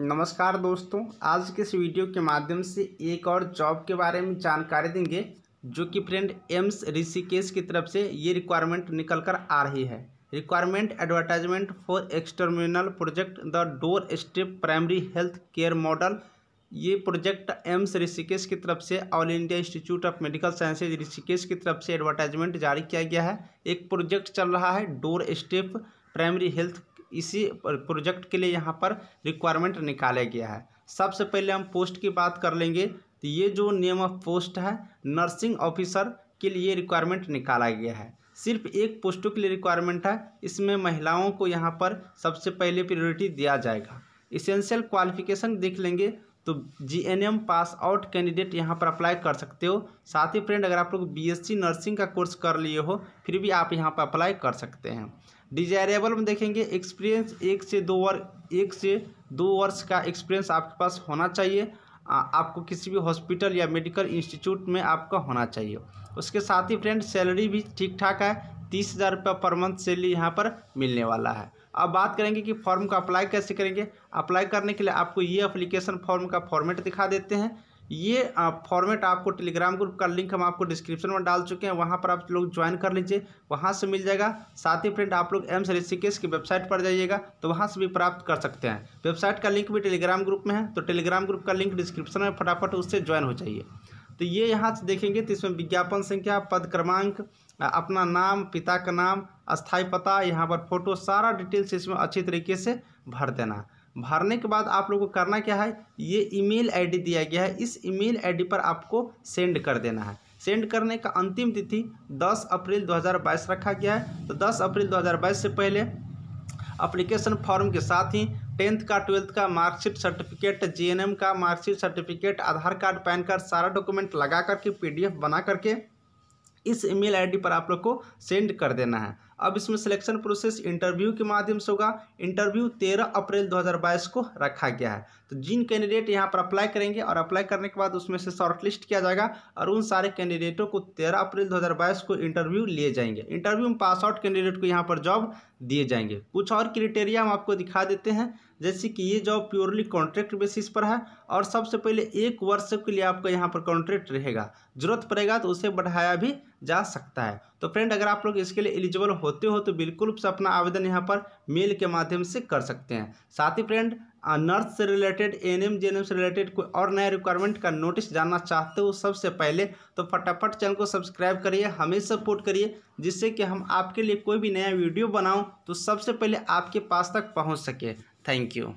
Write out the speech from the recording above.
नमस्कार दोस्तों आज के इस वीडियो के माध्यम से एक और जॉब के बारे में जानकारी देंगे जो कि फ्रेंड एम्स ऋषिकेश की तरफ से ये रिक्वायरमेंट निकल कर आ रही है requirement advertisement for extramural project the door step primary health care model ये प्रोजेक्ट एम्स ऋषिकेश की तरफ से All India Institute of Medical Sciences Rishikesh की तरफ से एडवर्टाइजमेंट जारी किया गया है एक प्रोजेक्ट चल रहा है डोर स्टेप प्राइमरी हेल्थ इसी प्रोजेक्ट के लिए यहाँ पर रिक्वायरमेंट निकाला गया है सबसे पहले हम पोस्ट की बात कर लेंगे तो ये जो नेम ऑफ पोस्ट है नर्सिंग ऑफिसर के लिए रिक्वायरमेंट निकाला गया है सिर्फ एक पोस्टों के लिए रिक्वायरमेंट है इसमें महिलाओं को यहाँ पर सबसे पहले प्रियोरिटी दिया जाएगा इसेंशियल क्वालिफिकेशन देख लेंगे तो G N M pass out candidate यहाँ पर अप्लाई कर सकते हो साथ ही फ्रेंड अगर आप लोग बीएससी नर्सिंग का कोर्स कर लिए हो फिर भी आप यहाँ पर अप्लाई कर सकते हैं डिजायरेबल में देखेंगे एक्सपीरियंस एक से दो वर्ष एक से दो वर्ष का एक्सपीरियंस आपके पास होना चाहिए आ, आपको किसी भी हॉस्पिटल या मेडिकल इंस्टीट्यूट में आपका होना चाहिए उसके साथ ही फ्रेंड सैलरी भी ठीक ठाक है तीस हज़ार रुपये पर मंथ सैलरी यहाँ पर मिलने वाला है अब बात करेंगे कि फॉर्म का अप्लाई कैसे करेंगे अप्लाई करने के लिए आपको ये अप्लीकेशन फॉर्म का फॉर्मेट दिखा देते हैं ये फॉर्मेट आपको टेलीग्राम ग्रुप का लिंक हम आपको डिस्क्रिप्शन में डाल चुके हैं वहाँ पर आप लोग ज्वाइन कर लीजिए वहाँ से मिल जाएगा साथ ही फ्रेंड आप लोग एम्स ऋषिकेश की वेबसाइट पर जाइएगा तो वहाँ से भी प्राप्त कर सकते हैं वेबसाइट का लिंक भी टेलीग्राम ग्रुप में है तो टेलीग्राम ग्रुप का लिंक डिस्क्रिप्शन में फटाफट उससे ज्वाइन हो जाइए तो ये यहाँ से देखेंगे तो इसमें विज्ञापन संख्या पद क्रमांक अपना नाम पिता का नाम स्थाई पता यहाँ पर फोटो सारा डिटेल्स इसमें अच्छी तरीके से भर देना भरने के बाद आप लोग को करना क्या है ये ईमेल आईडी दिया गया है इस ईमेल आईडी पर आपको सेंड कर देना है सेंड करने का अंतिम तिथि 10 अप्रैल 2022 रखा गया है तो 10 अप्रैल 2022 से पहले अप्लीकेशन फॉर्म के साथ ही टेंथ का ट्वेल्थ का मार्कशीट सर्टिफिकेट जीएनएम का marksheet certificate Aadhaar card PAN card सारा डॉक्यूमेंट लगा करके पीडीएफ बना करके इस ईमेल आईडी पर आप लोग को सेंड कर देना है अब इसमें सिलेक्शन प्रोसेस इंटरव्यू के माध्यम से होगा इंटरव्यू 13 अप्रैल 2022 को रखा गया है तो जिन कैंडिडेट यहाँ पर अप्लाई करेंगे और अप्लाई करने के बाद उसमें से शॉर्टलिस्ट किया जाएगा और उन सारे कैंडिडेटों को 13 अप्रैल 2022 को इंटरव्यू लिए जाएंगे इंटरव्यू में पास आउट कैंडिडेट को यहाँ पर जॉब दिए जाएंगे कुछ और क्रिटेरिया हम आपको दिखा देते हैं जैसे कि ये जॉब प्योरली कॉन्ट्रैक्ट बेसिस पर है और सबसे पहले एक वर्ष के लिए आपका यहाँ पर कॉन्ट्रैक्ट रहेगा जरूरत पड़ेगा तो उसे बढ़ाया भी जा सकता है तो फ्रेंड अगर आप लोग इसके लिए एलिजिबल होते हो तो बिल्कुल से अपना आवेदन यहाँ पर मेल के माध्यम से कर सकते हैं साथ ही फ्रेंड नर्स से related N M J N M से रिलेटेड कोई और नया रिक्वायरमेंट का नोटिस जानना चाहते हो सबसे पहले तो फटाफट चैनल को सब्सक्राइब करिए हमें सपोर्ट करिए जिससे कि हम आपके लिए कोई भी नया वीडियो बनाऊँ तो सबसे पहले आपके पास तक पहुँच सके Thank you.